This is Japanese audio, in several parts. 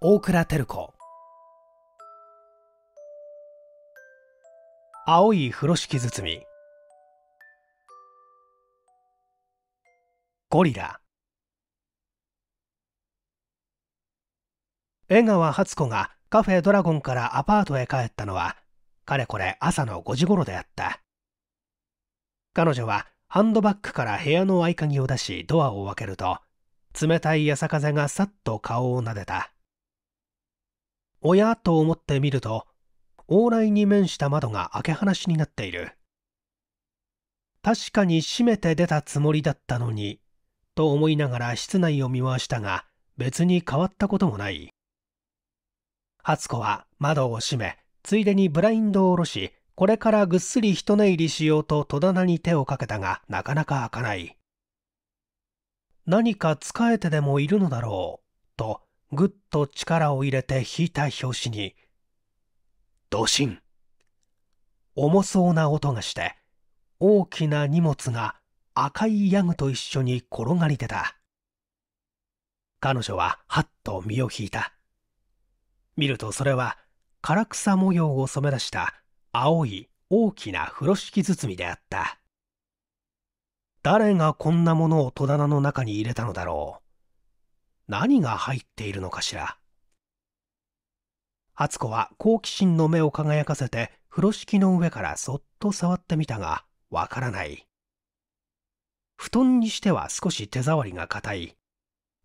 大倉照子青い風呂敷包みゴリラ江川初子がカフェドラゴンからアパートへ帰ったのはかれこれ朝の5時頃であった彼女はハンドバッグから部屋の合鍵を出しドアを開けると冷たい朝風がさっと顔をなでたおやと思ってみると往来に面した窓が開け放しになっている確かに閉めて出たつもりだったのにと思いながら室内を見回したが別に変わったこともない初子は窓を閉めついでにブラインドを下ろしこれからぐっすり一寝入りしようと戸棚に手をかけたがなかなか開かない何か使えてでもいるのだろうとぐっと力を入れて引いた拍子にドシン重そうな音がして大きな荷物が赤いヤグと一緒に転がり出た彼女はハッと身を引いた見るとそれは唐草模様を染め出した青い大きな風呂敷包みであった誰がこんなものを戸棚の中に入れたのだろう何が入っているのかしら初子は好奇心の目を輝かせて風呂敷の上からそっと触ってみたがわからない布団にしては少し手触りが硬い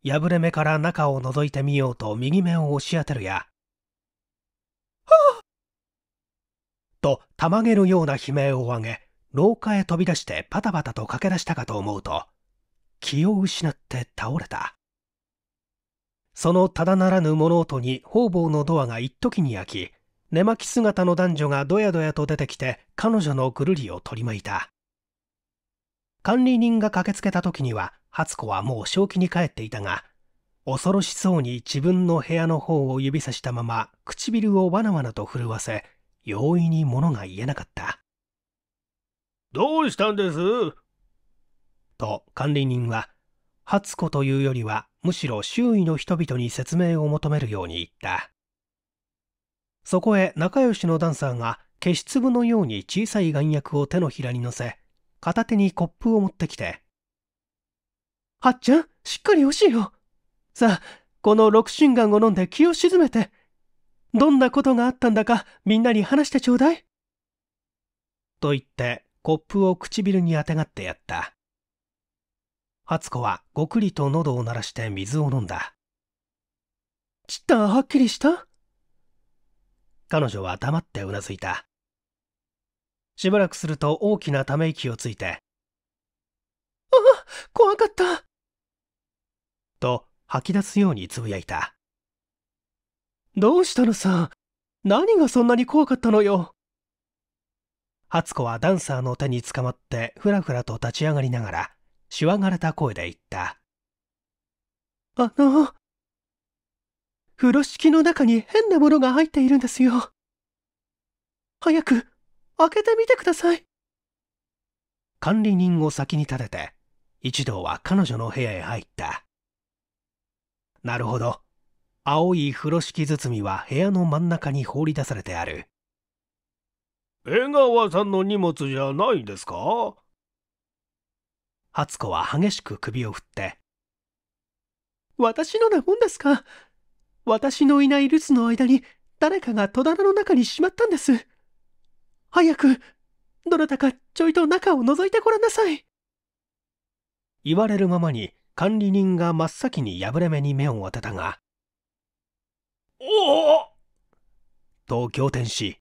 破れ目から中を覗いてみようと右目を押し当てるや「はあ!」とたまげるような悲鳴を上げ廊下へ飛び出してパタパタと駆け出したかと思うと気を失って倒れたそのただならぬ物音に方々のドアが一時に開き寝巻き姿の男女がどやどやと出てきて彼女のぐるりを取り巻いた管理人が駆けつけた時には初子はもう正気に帰っていたが恐ろしそうに自分の部屋の方を指さしたまま唇をわなわなと震わせ容易に物が言えなかったどうしたんですと管理人は初子というよりはむしろ周囲の人々に説明を求めるように言ったそこへ仲良しのダンサーが消し粒のように小さい眼薬を手のひらに乗せ片手にコップを持ってきて「はっちゃんしっかりおしいよさあこの六神眼を飲んで気を静めてどんなことがあったんだかみんなに話してちょうだい」と言ってコップを唇にあてがってやった初子はごくりと喉を鳴らして水を飲んだ。ちったはっきりした彼女は黙ってうなずいた。しばらくすると大きなため息をついて、あ怖かった。と吐き出すようにつぶやいた。どうしたのさ何がそんなに怖かったのよ初子はダンサーの手につかまってふらふらと立ち上がりながらしわがれた声で言った。あの、風呂敷の中に変なものが入っているんですよ。早く、開けてみてください。管理人を先に立てて、一同は彼女の部屋へ入った。なるほど。青い風呂敷包みは部屋の真ん中に放り出されてある。江川さんの荷物じゃないですか初子は激しく首を振って私のなもんですか私のいない留守の間に誰かが戸棚の中にしまったんです早くどなたかちょいと中を覗いてごらんなさい言われるままに管理人が真っ先に破れ目に目を当てたが「おお!」と仰天し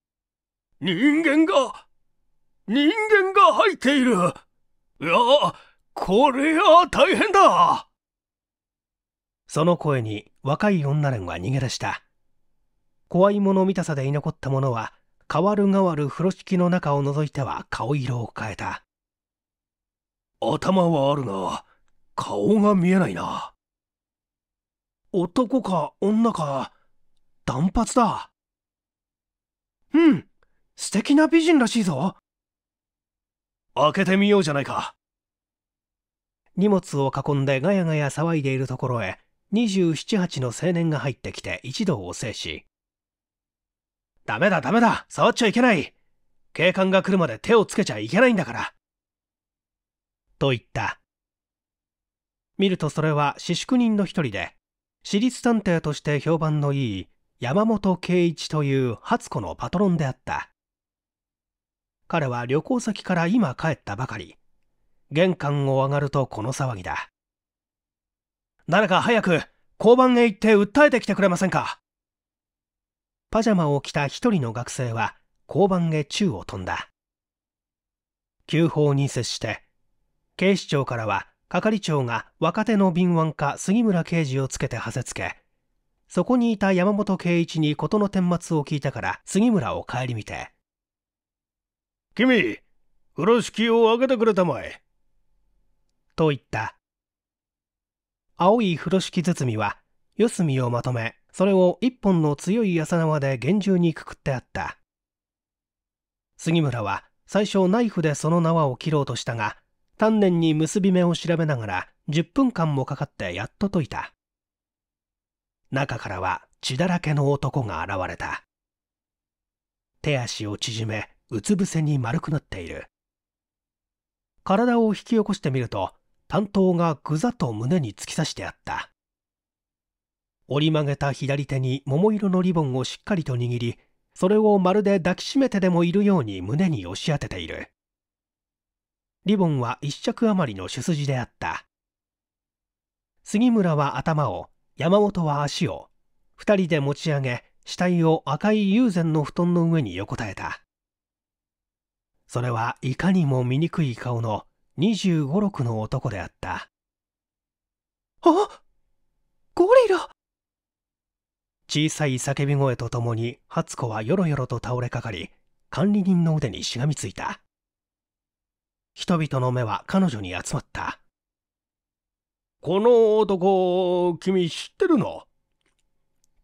「人間が人間が入っている!」いや、こりゃ大変だその声に若い女連は逃げ出した。怖いもの見たさで居残った者は、変わる変わる風呂敷の中を覗いては顔色を変えた。頭はあるな。顔が見えないな。男か女か、断髪だ。うん、素敵な美人らしいぞ。開けてみようじゃないか。荷物を囲んでガヤガヤ騒いでいるところへ、27、8の青年が入ってきて一同を制し、ダメだダメだ触っちゃいけない警官が来るまで手をつけちゃいけないんだからと言った。見るとそれは私宿人の一人で、私立探偵として評判のいい山本圭一という初子のパトロンであった。彼は旅行先から今帰ったばかり玄関を上がるとこの騒ぎだ誰か早く交番へ行って訴えてきてくれませんかパジャマを着た一人の学生は交番へ宙を飛んだ急報に接して警視庁からは係長が若手の敏腕家杉村刑事をつけてはせつけそこにいた山本圭一に事の顛末を聞いたから杉村を顧みて君、風呂敷を開けてくれたまえ。と言った。青い風呂敷包みは、四隅をまとめ、それを一本の強い麻縄で厳重にくくってあった。杉村は最初ナイフでその縄を切ろうとしたが、丹念に結び目を調べながら10分間もかかってやっと解いた。中からは血だらけの男が現れた。手足を縮め、うつ伏せに丸くなっている体を引き起こしてみると担当がぐざと胸に突き刺してあった折り曲げた左手に桃色のリボンをしっかりと握りそれをまるで抱きしめてでもいるように胸に押し当てているリボンは一尺余りの主筋であった杉村は頭を山本は足を2人で持ち上げ死体を赤い友禅の布団の上に横たえたそれはいかにも醜い顔の25、6の男であった。あゴリラ小さい叫び声とともに、初子はよろよろと倒れかかり、管理人の腕にしがみついた。人々の目は彼女に集まった。この男、君知ってるの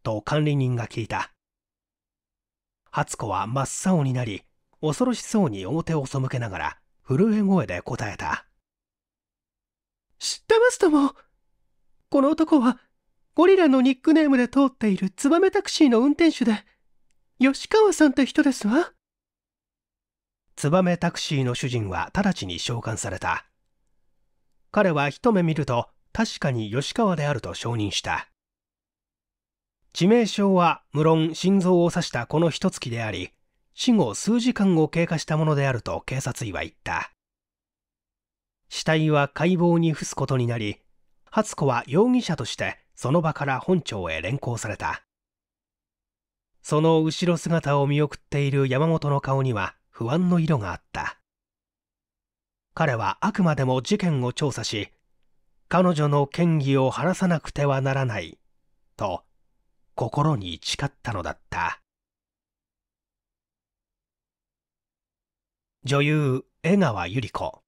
と管理人が聞いた。初子は真っ青になり、恐ろしそうに表を背けながら震え声で答えた知ってますともこの男はゴリラのニックネームで通っているツバメタクシーの運転手で吉川さんって人ですわツバメタクシーの主人は直ちに召喚された彼は一目見ると確かに吉川であると承認した致命傷は無論心臓を刺したこの一月きであり死後数時間を経過したものであると警察医は言った。死体は解剖に付すことになり、初子は容疑者としてその場から本庁へ連行された。その後ろ姿を見送っている山本の顔には不安の色があった。彼はあくまでも事件を調査し、彼女の嫌疑を晴らさなくてはならない、と心に誓ったのだった。女優江川百合子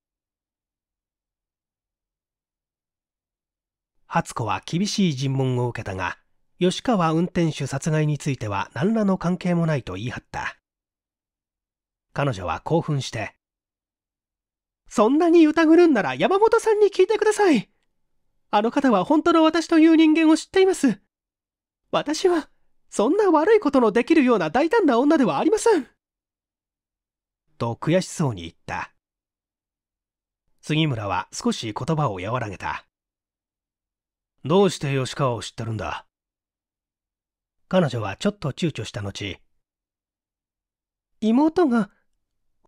初子は厳しい尋問を受けたが吉川運転手殺害については何らの関係もないと言い張った彼女は興奮して「そんなに疑るんなら山本さんに聞いてくださいあの方は本当の私という人間を知っています私はそんな悪いことのできるような大胆な女ではありませんと悔しそうに言った。杉村は少し言葉を和らげた。どうして吉川を知ってるんだ彼女はちょっと躊躇した後、妹が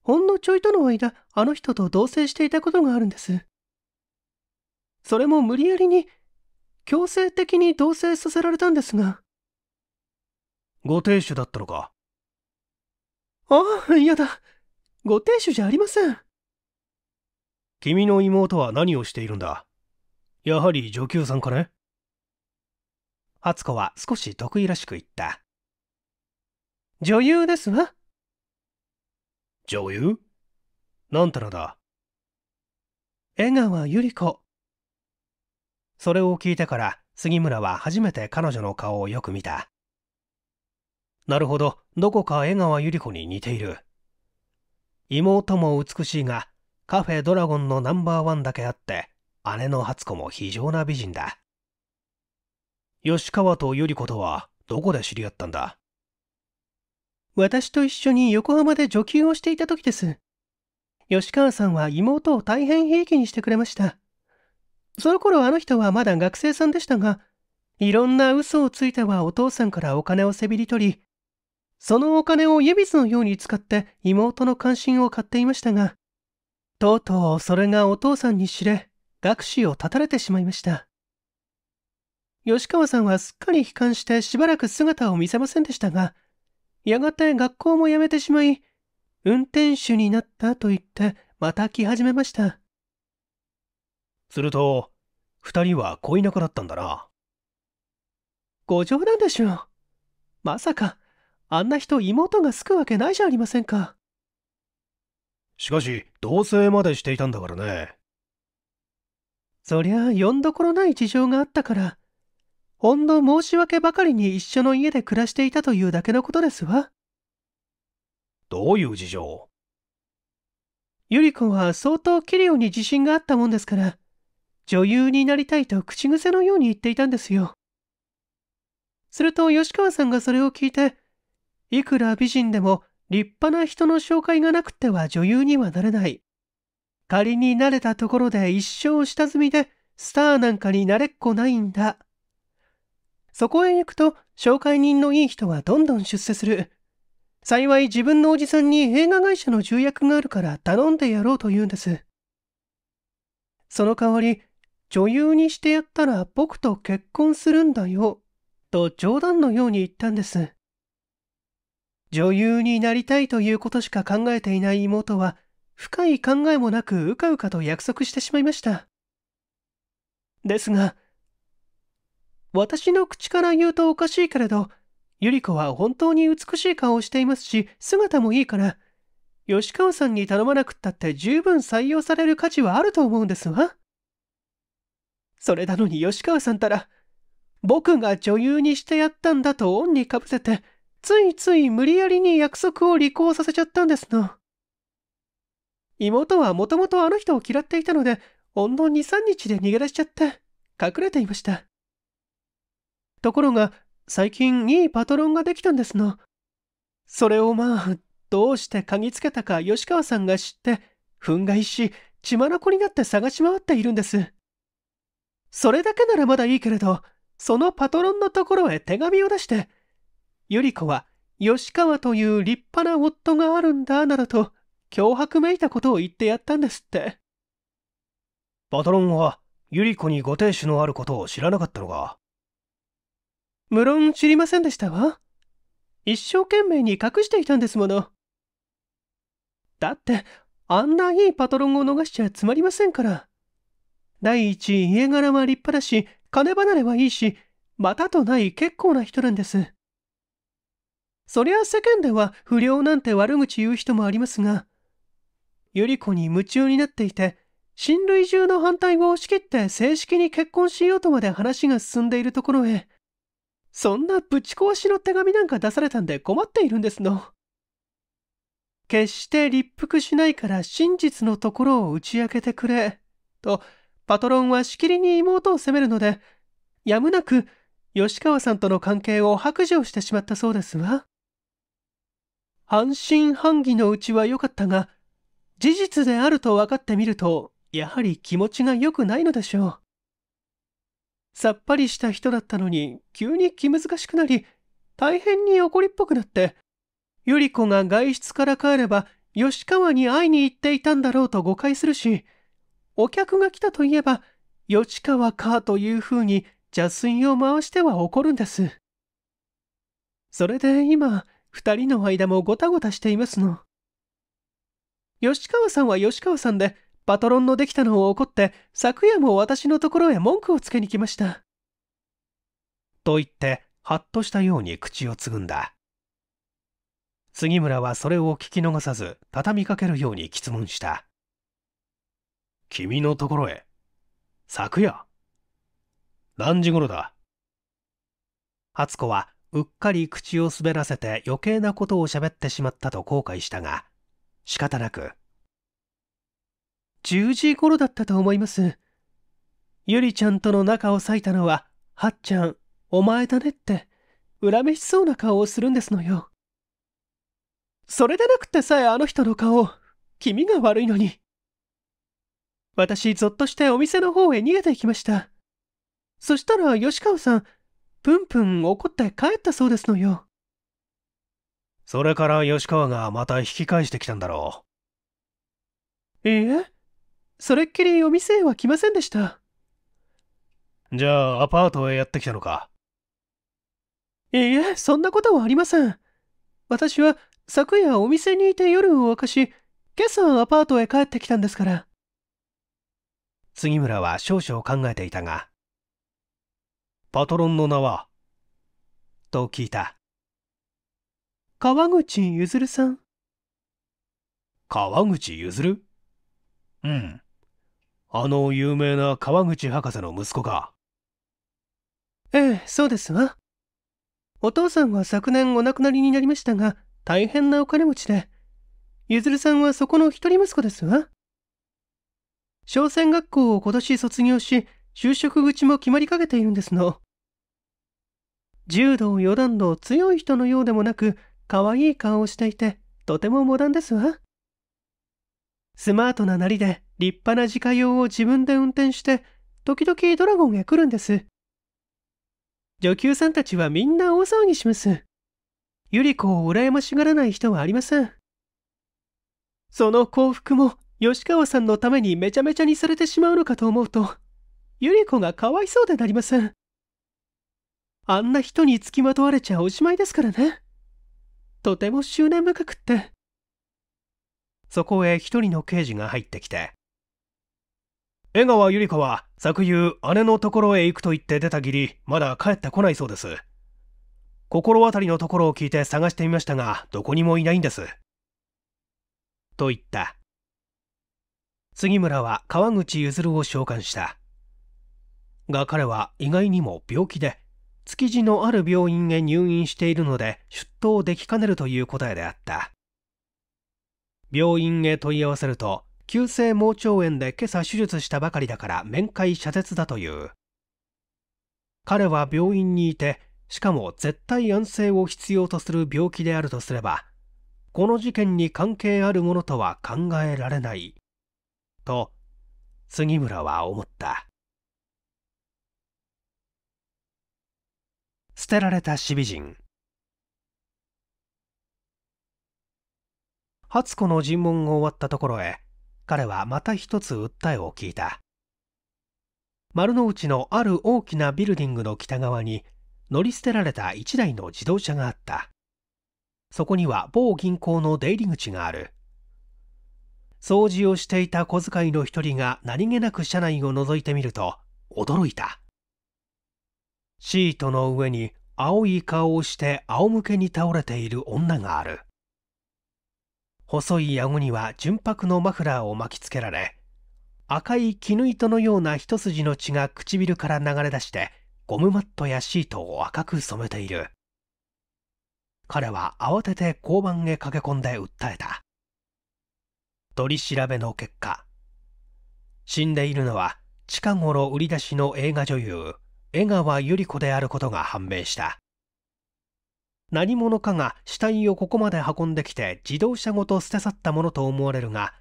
ほんのちょいとの間あの人と同棲していたことがあるんです。それも無理やりに強制的に同棲させられたんですが。ご亭主だったのかああ、嫌だ。ご亭主じゃありません。君の妹は何をしているんだやはり女給さんかね敦子は少し得意らしく言った。女優ですわ。女優なんてらだ江川百合子。それを聞いてから杉村は初めて彼女の顔をよく見た。なるほど、どこか江川百合子に似ている。妹も美しいが、カフェドラゴンのナンバーワンだけあって、姉の初子も非常な美人だ。吉川と百合子とはどこで知り合ったんだ私と一緒に横浜で女給をしていた時です。吉川さんは妹を大変平気にしてくれました。その頃あの人はまだ学生さんでしたが、いろんな嘘をついてはお父さんからお金をせびり取り、そのお金を湯水のように使って妹の関心を買っていましたが、とうとうそれがお父さんに知れ、学士を断たれてしまいました。吉川さんはすっかり悲観してしばらく姿を見せませんでしたが、やがて学校も辞めてしまい、運転手になったと言ってまた来始めました。すると、二人は恋仲だったんだな。ご冗談でしょう。まさか。あんな人妹が好くわけないじゃありませんかしかし同棲までしていたんだからねそりゃよんどころない事情があったからほんの申し訳ばかりに一緒の家で暮らしていたというだけのことですわどういう事情ゆり子は相当器量に自信があったもんですから女優になりたいと口癖のように言っていたんですよすると吉川さんがそれを聞いていくら美人でも立派な人の紹介がなくては女優にはなれない。仮に慣れたところで一生下積みでスターなんかになれっこないんだ。そこへ行くと紹介人のいい人はどんどん出世する。幸い自分のおじさんに映画会社の重役があるから頼んでやろうと言うんです。その代わり、女優にしてやったら僕と結婚するんだよ、と冗談のように言ったんです。女優になりたいということしか考えていない妹は、深い考えもなくうかうかと約束してしまいました。ですが、私の口から言うとおかしいけれど、百合子は本当に美しい顔をしていますし、姿もいいから、吉川さんに頼まなくったって十分採用される価値はあると思うんですわ。それなのに吉川さんたら、僕が女優にしてやったんだと恩にかぶせて、ついつい無理やりに約束を履行させちゃったんですの。妹はもともとあの人を嫌っていたので、ほんの2、3日で逃げ出しちゃって、隠れていました。ところが、最近いいパトロンができたんですの。それをまあ、どうして嗅ぎつけたか吉川さんが知って、憤慨し、血眼になって探し回っているんです。それだけならまだいいけれど、そのパトロンのところへ手紙を出して、百合子は、吉川という立派な夫があるんだ、などと、脅迫めいたことを言ってやったんですって。パトロンは、百合子にご亭主のあることを知らなかったのか無論知りませんでしたわ。一生懸命に隠していたんですもの。だって、あんないいパトロンを逃しちゃつまりませんから。第一、家柄は立派だし、金離れはいいし、またとない結構な人なんです。そりゃ世間では不良なんて悪口言う人もありますが、ゆり子に夢中になっていて、親類中の反対を押し切って正式に結婚しようとまで話が進んでいるところへ、そんなぶち壊しの手紙なんか出されたんで困っているんですの。決して立腹しないから真実のところを打ち明けてくれ、とパトロンはしきりに妹を責めるので、やむなく吉川さんとの関係を白状してしまったそうですわ。半信半疑のうちは良かったが、事実であると分かってみると、やはり気持ちが良くないのでしょう。さっぱりした人だったのに、急に気難しくなり、大変に怒りっぽくなって、ゆり子が外出から帰れば、吉川に会いに行っていたんだろうと誤解するし、お客が来たといえば、吉川かというふうに邪水を回しては怒るんです。それで今、二人の間もごたごたしていますの。吉川さんは吉川さんで、パトロンのできたのを怒って、昨夜も私のところへ文句をつけに来ました。と言って、はっとしたように口をつぐんだ。杉村はそれを聞き逃さず、畳みかけるように質問した。君のところへ、昨夜何時頃だ初子はうっかり口を滑らせて余計なことを喋ってしまったと後悔したが、仕方なく。10時頃だったと思います。ゆりちゃんとの仲を裂いたのは、はっちゃん、お前だねって、恨めしそうな顔をするんですのよ。それでなくてさえあの人の顔、気味が悪いのに。私、ぞっとしてお店の方へ逃げていきました。そしたら、吉川さん、プンプン怒って帰ったそうですのよ。それから吉川がまた引き返してきたんだろう。いいえ、それっきりお店へは来ませんでした。じゃあアパートへやってきたのか。いいえ、そんなことはありません。私は昨夜お店にいて夜を明かし、今朝アパートへ帰ってきたんですから。杉村は少々考えていたが、パトロンの名はと聞いた。川口ゆずるさん。川口ゆずるうん。あの有名な川口博士の息子か。ええ、そうですわ。お父さんは昨年お亡くなりになりましたが、大変なお金持ちで、ゆずるさんはそこの一人息子ですわ。商船学校を今年卒業し、就職口も決まりかけているんですの。柔道四段の強い人のようでもなく、可愛い顔をしていて、とてもモダンですわ。スマートななりで立派な自家用を自分で運転して、時々ドラゴンへ来るんです。女給さんたちはみんな大騒ぎします。ゆり子を羨ましがらない人はありません。その幸福も吉川さんのためにめちゃめちゃにされてしまうのかと思うと、ゆり子がかわいそうでなりません。あんな人につきまとわれちゃおしまいですからね。とても執念深くって。そこへ一人の刑事が入ってきて。江川百合子は昨夕姉のところへ行くと言って出たぎりまだ帰ってこないそうです心当たりのところを聞いて探してみましたがどこにもいないんですと言った杉村は川口譲を召喚したが彼は意外にも病気で築地のある病院へ入院しているので出頭できかねるという答えであった病院へ問い合わせると急性盲腸炎で今朝手術したばかりだから面会謝絶だという彼は病院にいてしかも絶対安静を必要とする病気であるとすればこの事件に関係あるものとは考えられないと杉村は思った捨てられたシビ人初子の尋問が終わったところへ彼はまた一つ訴えを聞いた丸の内のある大きなビルディングの北側に乗り捨てられた1台の自動車があったそこには某銀行の出入り口がある掃除をしていた小遣いの一人が何気なく車内を覗いてみると驚いたシートの上に青い顔をして仰向けに倒れている女がある細い顎には純白のマフラーを巻きつけられ赤い絹糸のような一筋の血が唇から流れ出してゴムマットやシートを赤く染めている彼は慌てて交番へ駆け込んで訴えた取り調べの結果死んでいるのは近頃売り出しの映画女優江川百合子であることが判明した何者かが死体をここまで運んできて自動車ごと捨て去ったものと思われるが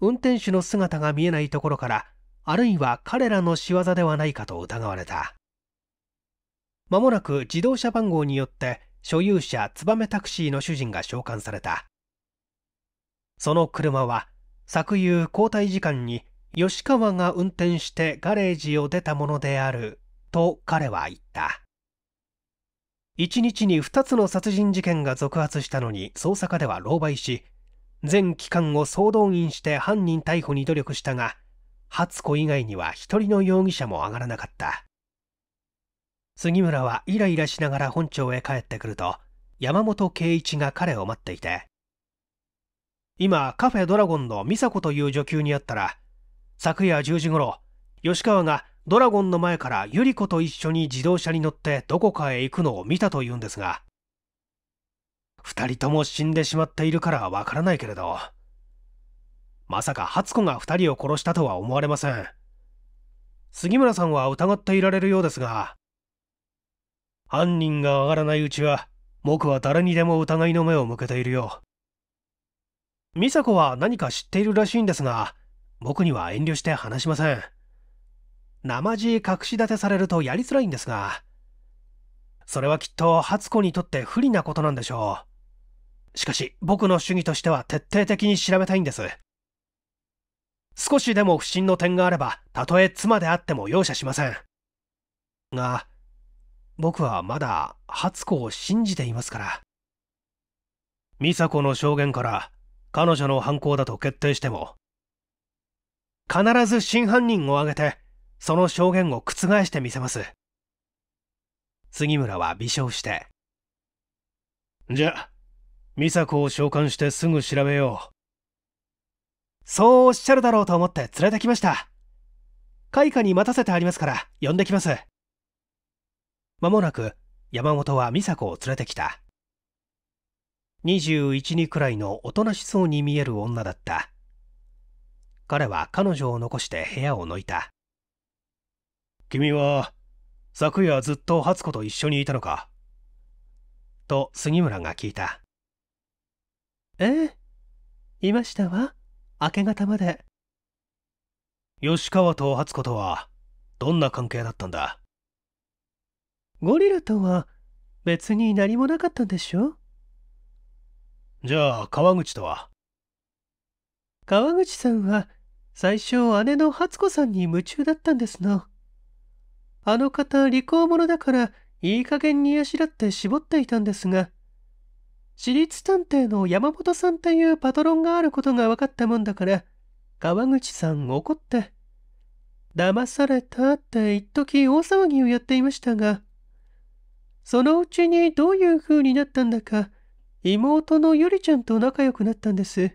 運転手の姿が見えないところからあるいは彼らの仕業ではないかと疑われたまもなく自動車番号によって所有者燕タクシーの主人が召喚されたその車は昨夕交代時間に吉川が運転してガレージを出たものであると彼は言った。1日に2つの殺人事件が続発したのに捜査課では狼狽し、全機関を総動員して犯人逮捕に努力したが、初子以外には1人の容疑者も上がらなかった。杉村はイライラしながら本庁へ帰ってくると、山本圭一が彼を待っていて、今カフェドラゴンの美佐子という女給に会ったら、昨夜10時頃、吉川がドラゴンの前からユリコと一緒に自動車に乗ってどこかへ行くのを見たというんですが、二人とも死んでしまっているからわからないけれど、まさか初子が二人を殺したとは思われません。杉村さんは疑っていられるようですが、犯人が上がらないうちは、僕は誰にでも疑いの目を向けているよ。美佐子は何か知っているらしいんですが、僕には遠慮して話しません。生地隠し立てされるとやりづらいんですが、それはきっと初子にとって不利なことなんでしょう。しかし僕の主義としては徹底的に調べたいんです。少しでも不審の点があれば、たとえ妻であっても容赦しません。が、僕はまだ初子を信じていますから。美佐子の証言から彼女の犯行だと決定しても、必ず真犯人を挙げてその証言を覆してみせます杉村は微笑してじゃあ美佐子を召喚してすぐ調べようそうおっしゃるだろうと思って連れてきました開花に待たせてありますから呼んできます間もなく山本は美佐子を連れてきた21人くらいのおとなしそうに見える女だった彼は彼女を残して部屋を抜いた君は昨夜ずっと初子と一緒にいたのかと杉村が聞いたええいましたわ明け方まで吉川と初子とはどんな関係だったんだゴリラとは別に何もなかったんでしょじゃあ川口とは川口さんは最初姉の初子さんに夢中だったんですのあの方利口者だからいい加減にあしらって絞っていたんですが、私立探偵の山本さんっていうパトロンがあることが分かったもんだから、川口さん怒って、騙されたって一時大騒ぎをやっていましたが、そのうちにどういう風になったんだか、妹のゆりちゃんと仲良くなったんです。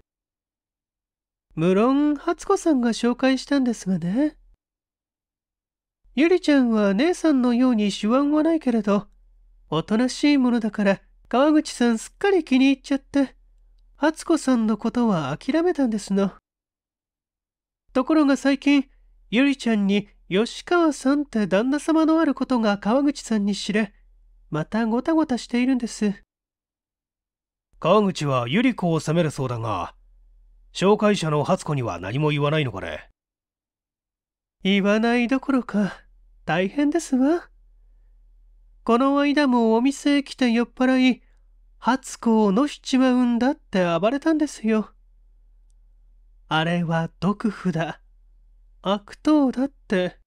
無論、初子さんが紹介したんですがね。ゆりちゃんは姉さんのように手腕はないけれど、おとなしいものだから、川口さんすっかり気に入っちゃって、初子さんのことは諦めたんですの。ところが最近、ゆりちゃんに吉川さんって旦那様のあることが川口さんに知れ、またごたごたしているんです。川口はゆり子を責めるそうだが、紹介者の初子には何も言わないのかね。言わないどころか大変ですわ。この間もお店へ来て酔っ払い、初子をのしちまうんだって暴れたんですよ。あれは毒婦だ。悪党だって。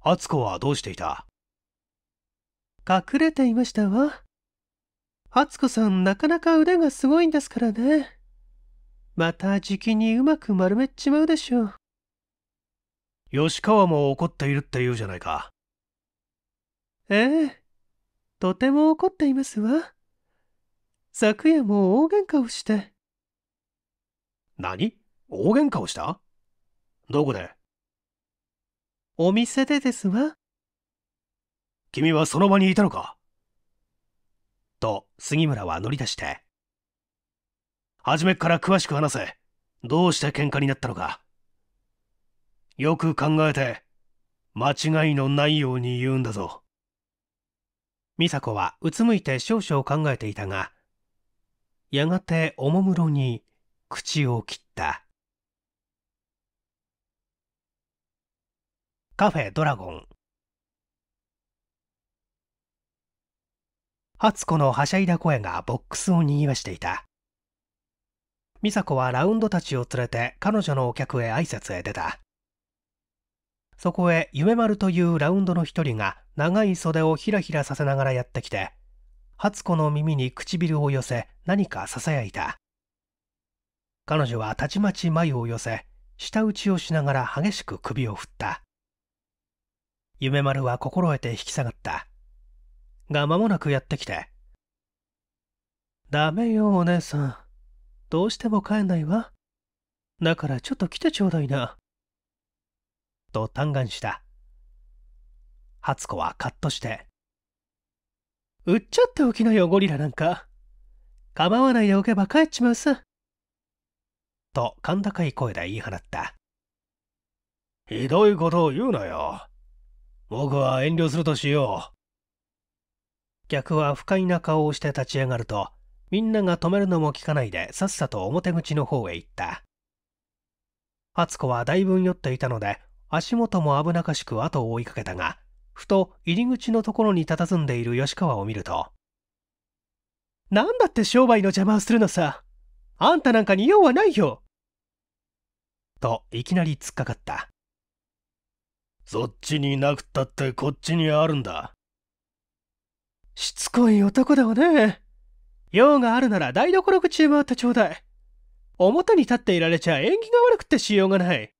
初子はどうしていた隠れていましたわ。初子さんなかなか腕がすごいんですからね。またじきにうまく丸めっちまうでしょう。吉川も怒っているって言うじゃないか。ええ、とても怒っていますわ。昨夜も大喧嘩をして。何大喧嘩をしたどこでお店でですわ。君はその場にいたのかと杉村は乗り出して。初めから詳しく話せ。どうして喧嘩になったのか。よく考えて間違いのないように言うんだぞ美佐子はうつむいて少々考えていたがやがておもむろに口を切ったカフェドラゴン初子のはしゃいだ声がボックスをにぎわしていた美佐子はラウンドたちを連れて彼女のお客へ挨拶へ出たそこへ夢丸というラウンドの一人が長い袖をひらひらさせながらやってきて、初子の耳に唇を寄せ何か囁いた。彼女はたちまち眉を寄せ、舌打ちをしながら激しく首を振った。夢丸は心得て引き下がった。が間もなくやってきて、ダメよお姉さん。どうしても帰んないわ。だからちょっと来てちょうだいな。と嘆願した。初子はカッとして、売っちゃっておきなよゴリラなんか。構わないでおけば帰っちまうさ。と、甲高い声で言い放った。ひどいことを言うなよ。僕は遠慮するとしよう。客は不快な顔をして立ち上がると、みんなが止めるのも聞かないでさっさと表口の方へ行った。初子はだいぶ酔っていたので、足元も危なかしく後を追いかけたが、ふと入り口のところに佇んでいる吉川を見ると、なんだって商売の邪魔をするのさ。あんたなんかに用はないよ。と、いきなり突っかかった。そっちになくったってこっちにあるんだ。しつこい男だわね。用があるなら台所口へ回ってちょうだい。表に立っていられちゃ縁起が悪くってしようがない。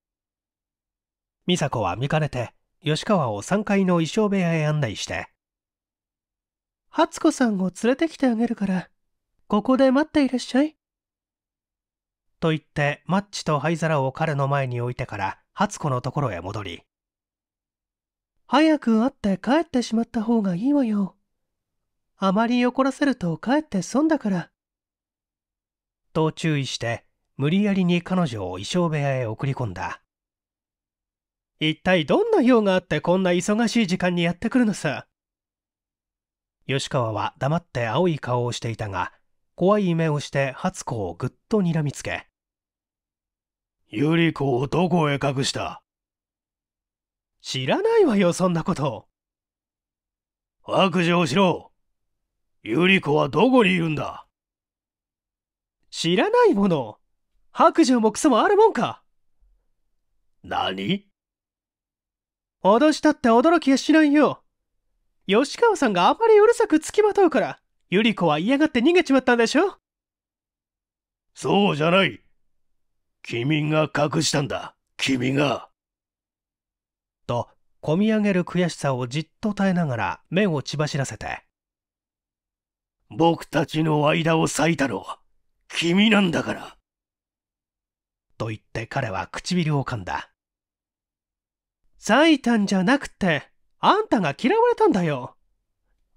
美佐子は見かねて吉川を3階の衣装部屋へ案内して「初子さんを連れてきてあげるからここで待っていらっしゃい」と言ってマッチと灰皿を彼の前に置いてから初子のところへ戻り「早く会って帰ってしまった方がいいわよ」あまり怒らせるとかえって損だから。と注意して無理やりに彼女を衣装部屋へ送り込んだ一体どんな用があってこんな忙しい時間にやってくるのさ。吉川は黙って青い顔をしていたが、怖い目をして初子をぐっと睨みつけ。百合子をどこへ隠した知らないわよ、そんなこと。悪事をしろ。百合子はどこにいるんだ知らないもの。白状もクソもあるもんか。何脅したって驚きやしないよ。吉川さんがあまりうるさくつきまとうから、ゆり子は嫌がって逃げちまったんでしょそうじゃない。君が隠したんだ、君が。と、こみ上げる悔しさをじっと耐えながら目を血走らせて。僕たちの間を裂いたのは、君なんだから。と言って彼は唇を噛んだ。ザイタンじゃなくて、あんたが嫌われたんだよ。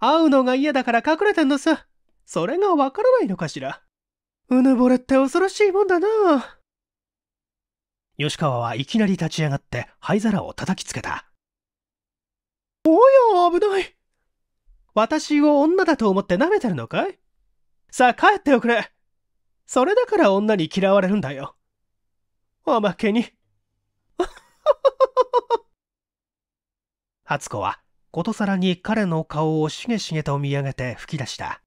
会うのが嫌だから隠れてんのさ。それがわからないのかしら。うぬぼれって恐ろしいもんだな。吉川はいきなり立ち上がって灰皿を叩きつけた。おや、危ない。私を女だと思って舐めてるのかいさあ帰っておくれ。それだから女に嫌われるんだよ。おまけに。初子はことさらに彼の顔をしげしげと見上げて吹き出した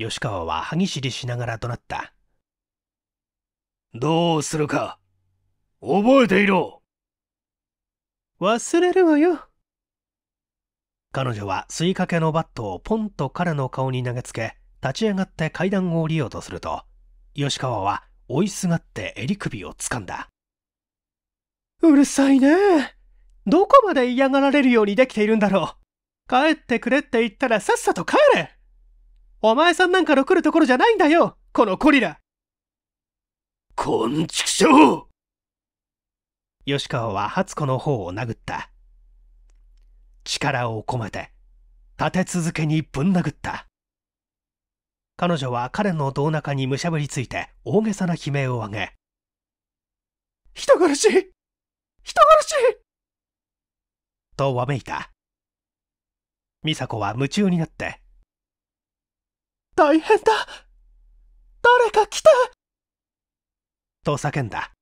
吉川は歯ぎしりしながら怒鳴ったどうするか覚えていろ忘れるわよ彼女は吸いかけのバットをポンと彼の顔に投げつけ立ち上がって階段を降りようとすると吉川は追いすがって襟首をつかんだうるさいねどこまで嫌がられるようにできているんだろう。帰ってくれって言ったらさっさと帰れお前さんなんかの来るところじゃないんだよこのゴリラこんちくしょう吉川は初子の方を殴った。力を込めて、立て続けにぶん殴った。彼女は彼の胴中にむしゃぶりついて大げさな悲鳴を上げ、人殺し人殺しとわめいた美佐子は夢中になって「大変だ誰か来て!」と叫んだ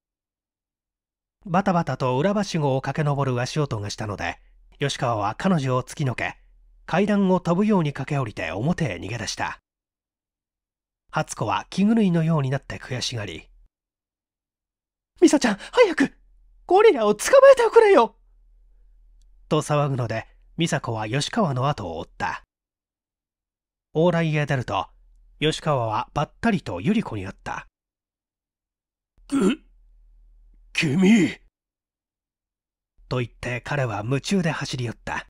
バタバタと裏はしごを駆け上る足音がしたので吉川は彼女を突きのけ階段を飛ぶように駆け下りて表へ逃げ出した初子は気狂いのようになって悔しがり「ミサちゃん早くゴリラを捕まえておくれよ!」と騒ぐので美佐子は吉川の後を追った往来へ出ると吉川はばったりと百合子に会ったく君と言って彼は夢中で走り寄った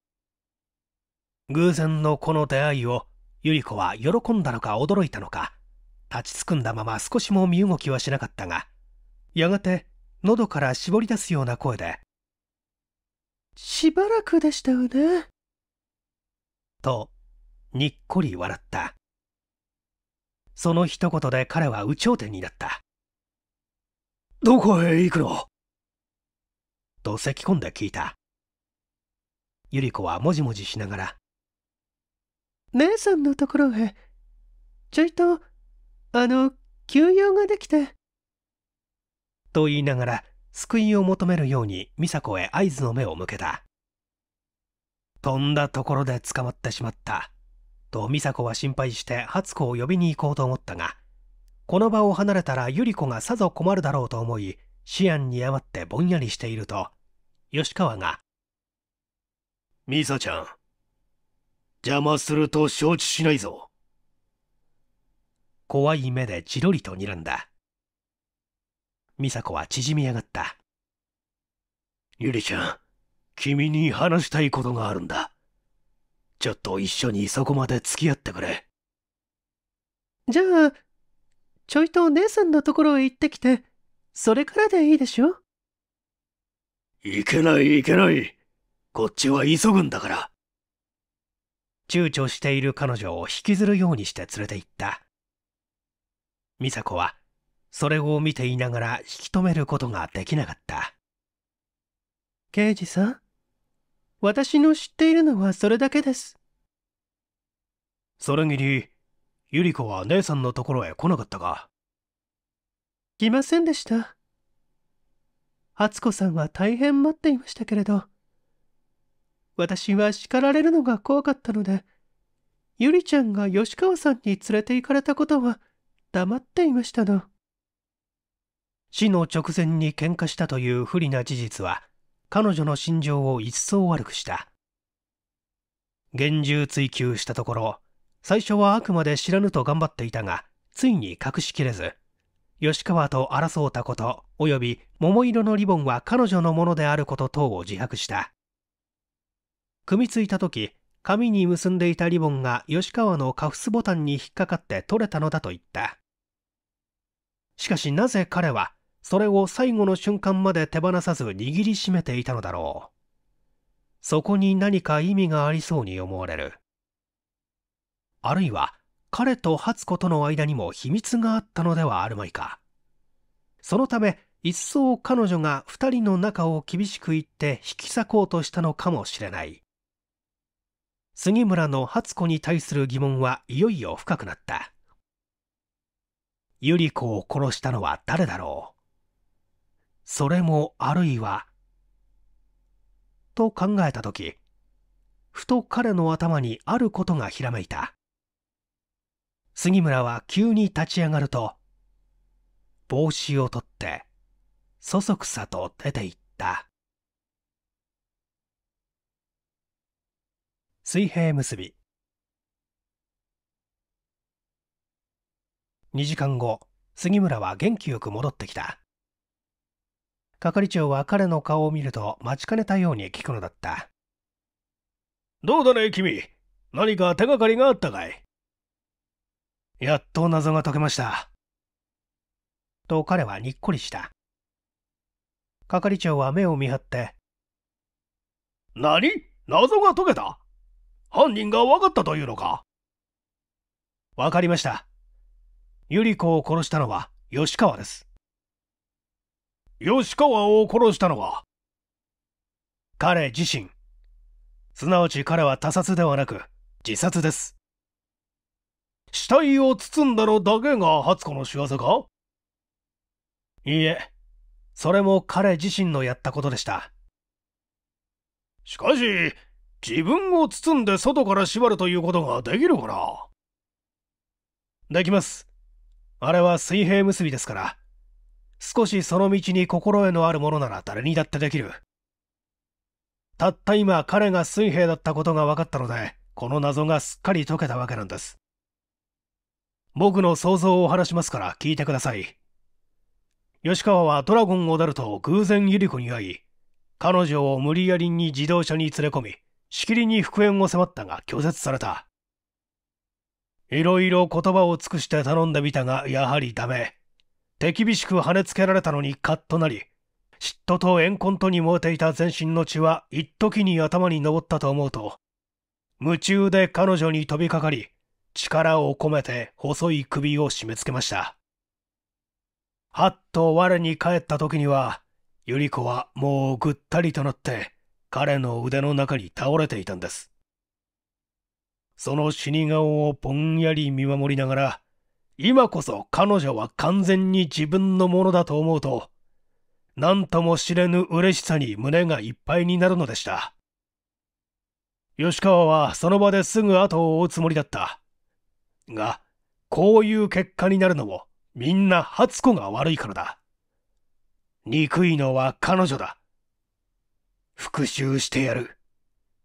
偶然のこの出会いを百合子は喜んだのか驚いたのか立ちすくんだまま少しも身動きはしなかったがやがて喉から絞り出すような声でしばらくでしたよね。と、にっこり笑った。その一言で彼は有頂天になった。どこへ行くのと咳き込んで聞いた。ゆり子はもじもじしながら、姉さんのところへ、ちょいと、あの、休養ができて。と言いながら、救いを求めるように美佐子へ合図の目を向けた。飛んだところで捕まってしまった。と美佐子は心配して初子を呼びに行こうと思ったが、この場を離れたら百合子がさぞ困るだろうと思い、思案に余ってぼんやりしていると、吉川が、美佐ちゃん、邪魔すると承知しないぞ。怖い目でじろりと睨んだ。美佐子は縮み上がった。ゆりちゃん、君に話したいことがあるんだ。ちょっと一緒にそこまで付き合ってくれ。じゃあ、ちょいとお姉さんのところへ行ってきて、それからでいいでしょいけないいけない。こっちは急ぐんだから。躊躇している彼女を引きずるようにして連れて行った。美佐子はそれを見ていながら引き止めることができなかった刑事さん私の知っているのはそれだけですそれぎりゆり子は姉さんのところへ来なかったか来ませんでした敦子さんは大変待っていましたけれど私は叱られるのが怖かったのでゆりちゃんが吉川さんに連れて行かれたことは黙っていましたの。死の直前に喧嘩したという不利な事実は彼女の心情を一層悪くした厳重追及したところ最初はあくまで知らぬと頑張っていたがついに隠しきれず吉川と争うたことおよび桃色のリボンは彼女のものであること等を自白した組みついた時紙に結んでいたリボンが吉川のカフスボタンに引っかかって取れたのだと言ったしかしなぜ彼はそれを最後の瞬間まで手放さず握りしめていたのだろう。そこに何か意味がありそうに思われる。あるいは、彼と初子との間にも秘密があったのではあるまいか。そのため、一層彼女が2人の仲を厳しく言って引き裂こうとしたのかもしれない。杉村の初子に対する疑問はいよいよ深くなった。百合子を殺したのは誰だろうそれもあるいはと考えた時ふと彼の頭にあることがひらめいた杉村は急に立ち上がると帽子を取ってそそくさと出ていった水平結び2時間後杉村は元気よく戻ってきた係長は彼の顔を見ると待ちかねたように聞くのだった。どうだね、君。何か手がかりがあったかいやっと謎が解けました。と彼はにっこりした。係長は目を見張って。何謎が解けた犯人が分かったというのか分かりました。百合子を殺したのは吉川です。吉川を殺したのは彼自身すなわち彼は他殺ではなく自殺です死体を包んだのだけが初子の仕業かいいえそれも彼自身のやったことでしたしかし自分を包んで外から縛るということができるかなできますあれは水平結びですから少しその道に心得のあるものなら誰にだってできる。たった今彼が水兵だったことが分かったので、この謎がすっかり解けたわけなんです。僕の想像を話しますから聞いてください。吉川はドラゴンを出ると偶然ユリコに会い、彼女を無理やりに自動車に連れ込み、しきりに復縁を迫ったが拒絶された。いろいろ言葉を尽くして頼んでみたが、やはりダメ。手厳しく跳ねつけられたのにカッとなり嫉妬と怨恨とに燃えていた全身の血は一時に頭に上ったと思うと夢中で彼女に飛びかかり力を込めて細い首を締め付けましたはっと我に帰った時には百合子はもうぐったりとなって彼の腕の中に倒れていたんですその死に顔をぼんやり見守りながら今こそ彼女は完全に自分のものだと思うと、何とも知れぬ嬉しさに胸がいっぱいになるのでした。吉川はその場ですぐ後を追うつもりだった。が、こういう結果になるのもみんな初子が悪いからだ。憎いのは彼女だ。復讐してやる。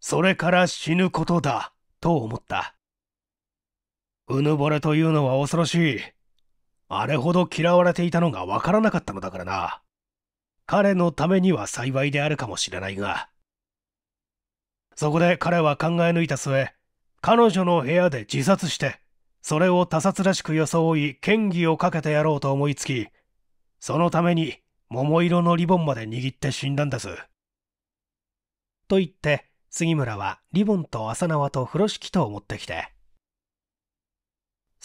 それから死ぬことだ、と思った。うぬぼれというのは恐ろしい。あれほど嫌われていたのがわからなかったのだからな。彼のためには幸いであるかもしれないが。そこで彼は考え抜いた末、彼女の部屋で自殺して、それを他殺らしく装い、嫌疑をかけてやろうと思いつき、そのために桃色のリボンまで握って死んだんです。と言って、杉村はリボンと浅縄と風呂敷とを持ってきて、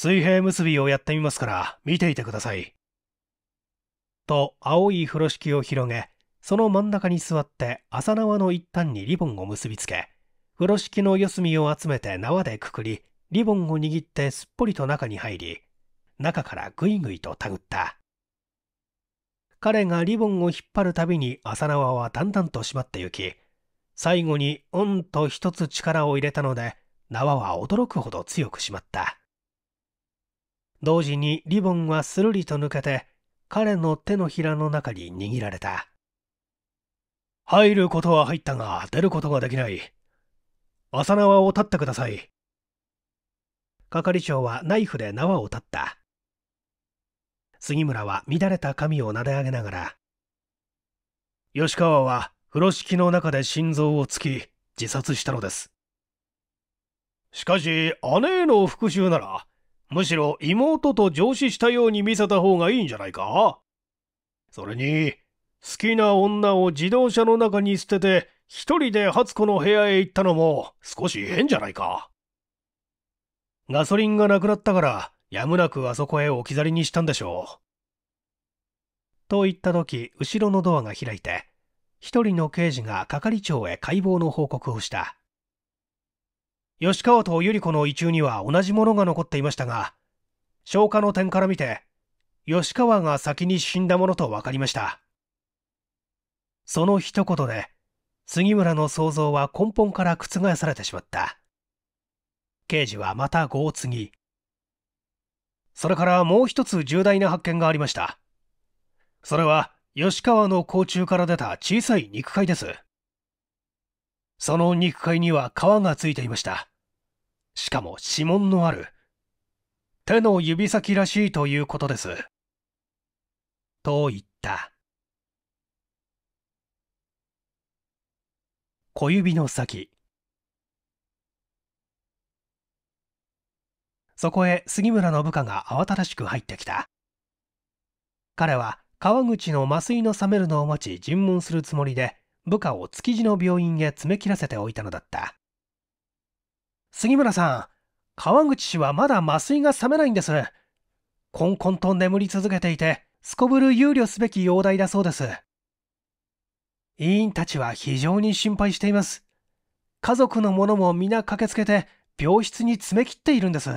水平結びをやってみますから見ていてください。と青い風呂敷を広げ、その真ん中に座って浅縄の一端にリボンを結びつけ、風呂敷の四隅を集めて縄でくくり、リボンを握ってすっぽりと中に入り、中からぐいぐいと手繰った。彼がリボンを引っ張るたびに浅縄はだんだんと締まってゆき、最後にオンと一つ力を入れたので、縄は驚くほど強く締まった。同時にリボンはするりと抜けて彼の手のひらの中に握られた入ることは入ったが出ることができない浅縄を立ってください係長はナイフで縄を立った杉村は乱れた髪を撫で上げながら吉川は風呂敷の中で心臓を突き自殺したのですしかし姉への復讐ならむしろ妹と上司したように見せた方がいいんじゃないかそれに、好きな女を自動車の中に捨てて、一人で初子の部屋へ行ったのも少し変じゃないか。ガソリンがなくなったから、やむなくあそこへ置き去りにしたんでしょう。と言った時、後ろのドアが開いて、一人の刑事が係長へ解剖の報告をした。吉川と百合子の遺中には同じものが残っていましたが、消化の点から見て、吉川が先に死んだものと分かりました。その一言で、杉村の想像は根本から覆されてしまった。刑事はまた5を継ぎ。それからもう一つ重大な発見がありました。それは、吉川の甲虫から出た小さい肉塊です。その肉塊には皮がついていました。しかも指紋のある。手の指先らしいということです。と言った。小指の先。そこへ杉村の部下が慌ただしく入ってきた。彼は川口の麻酔の冷めるのを待ち尋問するつもりで部下を築地の病院へ詰め切らせておいたのだった杉村さん川口氏はまだ麻酔が冷めないんですこんこんと眠り続けていてすこぶる憂慮すべき容体だそうです委員たちは非常に心配しています家族の者も皆駆けつけて病室に詰め切っているんです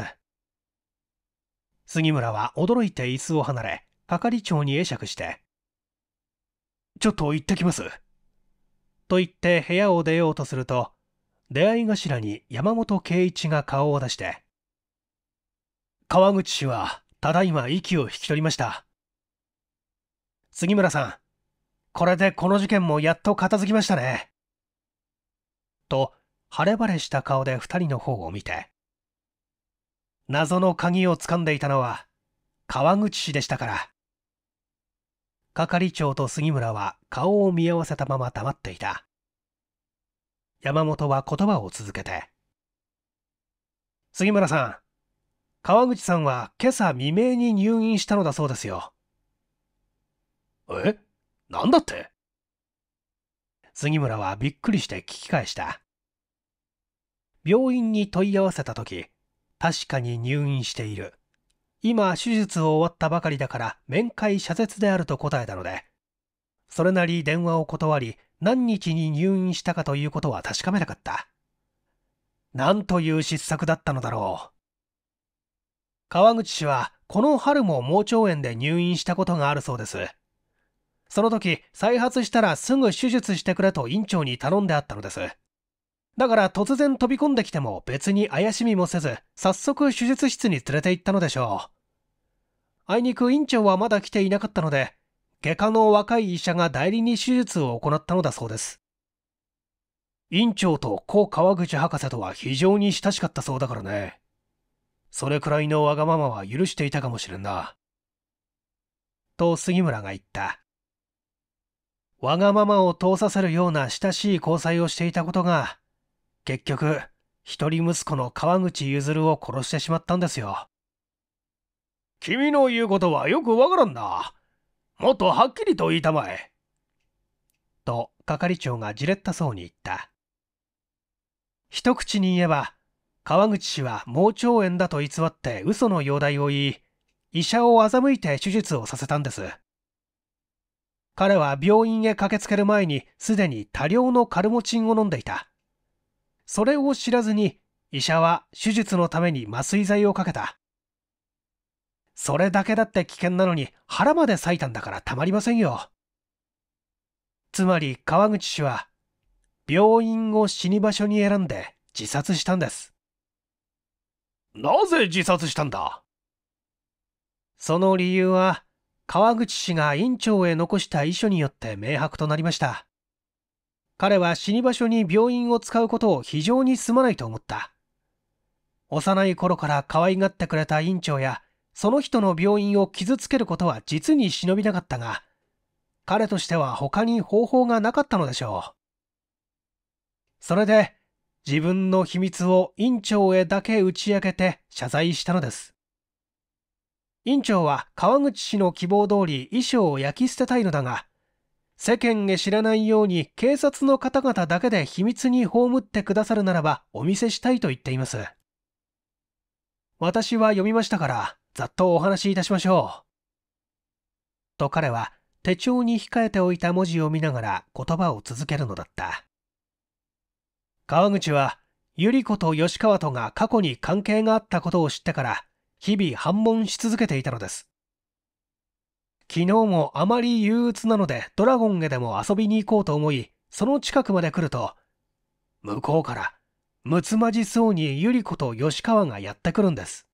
杉村は驚いて椅子を離れ係長に会釈してちょっと行ってきますと言って部屋を出ようとすると出会い頭に山本圭一が顔を出して川口氏はただいま息を引き取りました杉村さんこれでこの事件もやっと片付きましたねと晴れ晴れした顔で2人の方を見て謎の鍵をつかんでいたのは川口氏でしたから係長と杉村は顔を見合わせたまま黙っていた。山本は言葉を続けて。杉村さん、川口さんは今朝未明に入院したのだそうですよ。えなんだって杉村はびっくりして聞き返した。病院に問い合わせた時、確かに入院している。今手術を終わったばかりだから面会謝絶であると答えたので、それなり電話を断り、何日に入院したかということは確かめなかった。なんという失策だったのだろう。川口氏は、この春も盲腸炎で入院したことがあるそうです。その時、再発したらすぐ手術してくれと院長に頼んであったのです。だから突然飛び込んできても別に怪しみもせず、早速手術室に連れて行ったのでしょう。あいにく院長はまだ来ていなかったので、外科の若い医者が代理に手術を行ったのだそうです。院長と故川口博士とは非常に親しかったそうだからね。それくらいのわがままは許していたかもしれんな。と杉村が言った。わがままを通させるような親しい交際をしていたことが、結局、一人息子の川口譲を殺してしまったんですよ。君の言うことはよくわからんな。もっとはっきりと言いたまえ。と係長がじれったそうに言った。一口に言えば、川口氏は盲腸炎だと偽って嘘の容体を言い、医者を欺いて手術をさせたんです。彼は病院へ駆けつける前にすでに多量のカルモチンを飲んでいた。それを知らずに医者は手術のために麻酔剤をかけた。それだけだって危険なのに腹まで裂いたんだからたまりませんよ。つまり川口氏は病院を死に場所に選んで自殺したんです。なぜ自殺したんだその理由は川口氏が院長へ残した遺書によって明白となりました。彼は死に場所に病院を使うことを非常にすまないと思った。幼い頃から可愛がってくれた院長や、その人の病院を傷つけることは実に忍びなかったが、彼としては他に方法がなかったのでしょう。それで、自分の秘密を院長へだけ打ち明けて謝罪したのです。院長は川口氏の希望通り衣装を焼き捨てたいのだが、世間へ知らないように警察の方々だけで秘密に葬ってくださるならばお見せしたいと言っています。私は読みましたから、ざっとお話しいたしましょう。と彼は手帳に控えておいた文字を見ながら言葉を続けるのだった。川口は、百合子と吉川とが過去に関係があったことを知ってから、日々反問し続けていたのです。昨日もあまり憂鬱なのでドラゴンへでも遊びに行こうと思い、その近くまで来ると、向こうから、むつまじそうにゆり子と吉川がやってくるんです。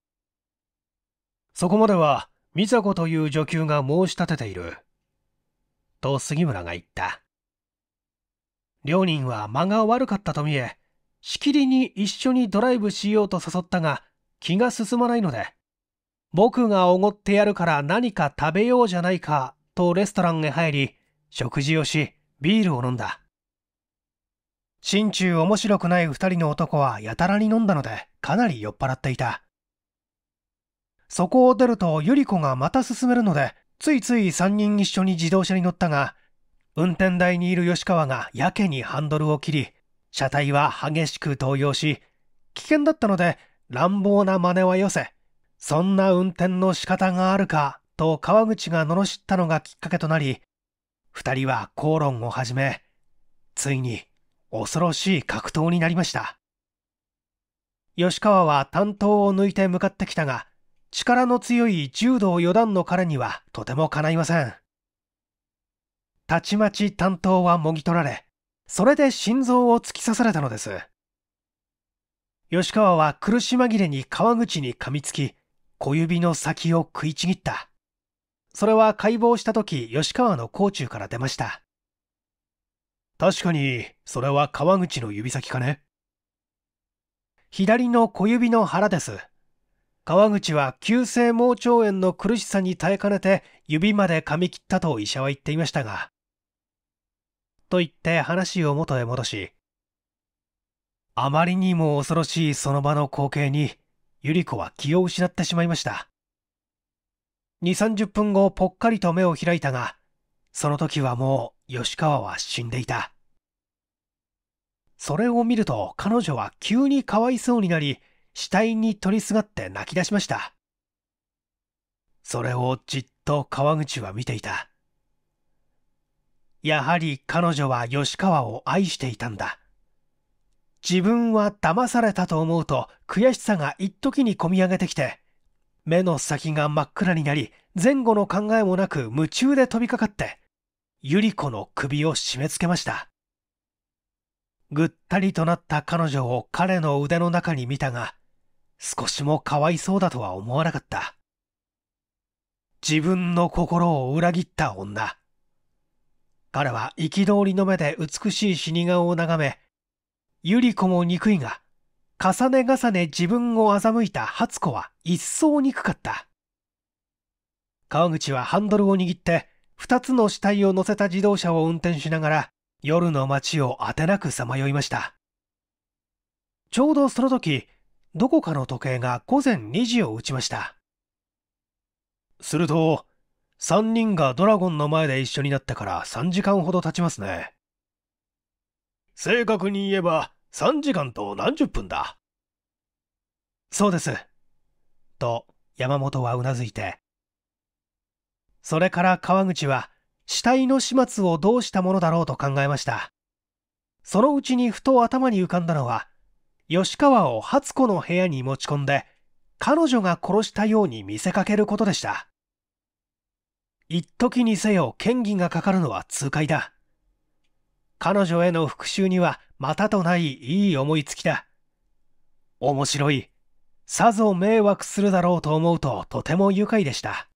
そこまでは、美佐子という女給が申し立てている。と杉村が言った。両人は間が悪かったと見え、しきりに一緒にドライブしようと誘ったが、気が進まないので、僕がおごってやるから何か食べようじゃないかとレストランへ入り、食事をし、ビールを飲んだ。心中面白くない二人の男はやたらに飲んだので、かなり酔っ払っていた。そこを出るとゆり子がまた進めるので、ついつい三人一緒に自動車に乗ったが、運転台にいる吉川がやけにハンドルを切り、車体は激しく動揺し、危険だったので乱暴な真似はよせ、そんな運転の仕方があるかと川口が罵ったのがきっかけとなり、二人は口論を始め、ついに恐ろしい格闘になりました。吉川は担当を抜いて向かってきたが、力の強い柔道四段の彼にはとてもかないません。たちまち担当はもぎ取られ、それで心臓を突き刺されたのです。吉川は苦し紛れに川口に噛みつき、小指の先を食いちぎった。それは解剖した時、吉川の甲冑から出ました。確かに、それは川口の指先かね。左の小指の腹です。川口は急性盲腸炎の苦しさに耐えかねて指まで噛み切ったと医者は言っていましたが。と言って話を元へ戻し、あまりにも恐ろしいその場の光景に百合子は気を失ってしまいました。2、30分後ぽっかりと目を開いたが、その時はもう吉川は死んでいた。それを見ると彼女は急にかわいそうになり、死体に取りすがって泣き出しました。それをじっと川口は見ていた。やはり彼女は吉川を愛していたんだ。自分は騙されたと思うと悔しさが一時にこみ上げてきて目の先が真っ暗になり前後の考えもなく夢中で飛びかかって百合子の首を締め付けましたぐったりとなった彼女を彼の腕の中に見たが少しもかわいそうだとは思わなかった自分の心を裏切った女彼は憤りの目で美しい死に顔を眺めゆり子も憎いが、重ね重ね自分を欺いた初子は一層憎かった。川口はハンドルを握って、二つの死体を乗せた自動車を運転しながら、夜の街をあてなくさまよいました。ちょうどその時、どこかの時計が午前2時を打ちました。すると、3人がドラゴンの前で一緒になってから3時間ほど経ちますね。正確に言えば3時間と何十分だ。そうです。と山本はうなずいて。それから川口は死体の始末をどうしたものだろうと考えました。そのうちにふと頭に浮かんだのは、吉川を初子の部屋に持ち込んで、彼女が殺したように見せかけることでした。一時にせよ嫌疑がかかるのは痛快だ。彼女への復讐にはまたとないいい思いつきだ。面白い。さぞ迷惑するだろうと思うととても愉快でした。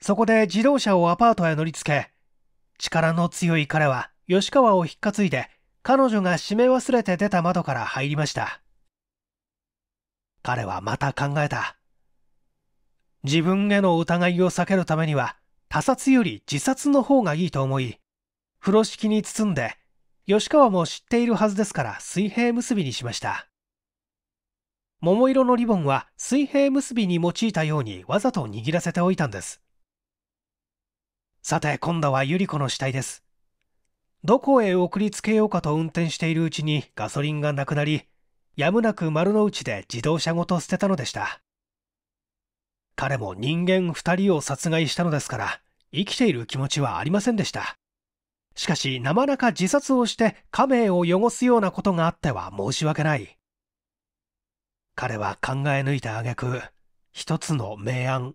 そこで自動車をアパートへ乗り付け、力の強い彼は吉川を引っかついで彼女が閉め忘れて出た窓から入りました。彼はまた考えた。自分への疑いを避けるためには他殺より自殺の方がいいと思い、風呂敷に包んで、吉川も知っているはずですから水平結びにしました。桃色のリボンは水平結びに用いたようにわざと握らせておいたんです。さて今度は百合子の死体です。どこへ送りつけようかと運転しているうちにガソリンがなくなり、やむなく丸の内で自動車ごと捨てたのでした。彼も人間2人を殺害したのですから、生きている気持ちはありませんでした。しかし、なまなか自殺をして仮名を汚すようなことがあっては申し訳ない。彼は考え抜いた挙句、一つの明暗。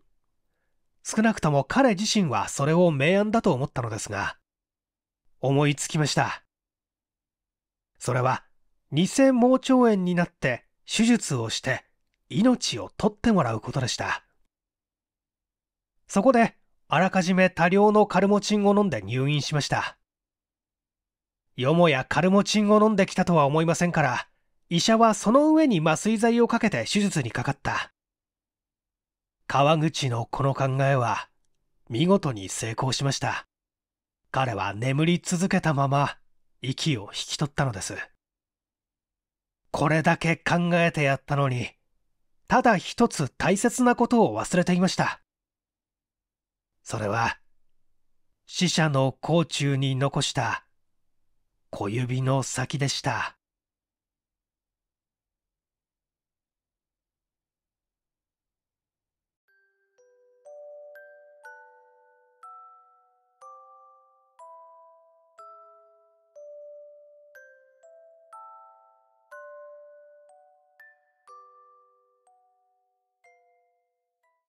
少なくとも彼自身はそれを明暗だと思ったのですが、思いつきました。それは、偽盲腸炎になって手術をして命を取ってもらうことでした。そこで、あらかじめ多量のカルモチンを飲んで入院しました。よもやカルモチンを飲んできたとは思いませんから医者はその上に麻酔剤をかけて手術にかかった川口のこの考えは見事に成功しました彼は眠り続けたまま息を引き取ったのですこれだけ考えてやったのにただ一つ大切なことを忘れていましたそれは死者の甲冑に残した小指の先でした。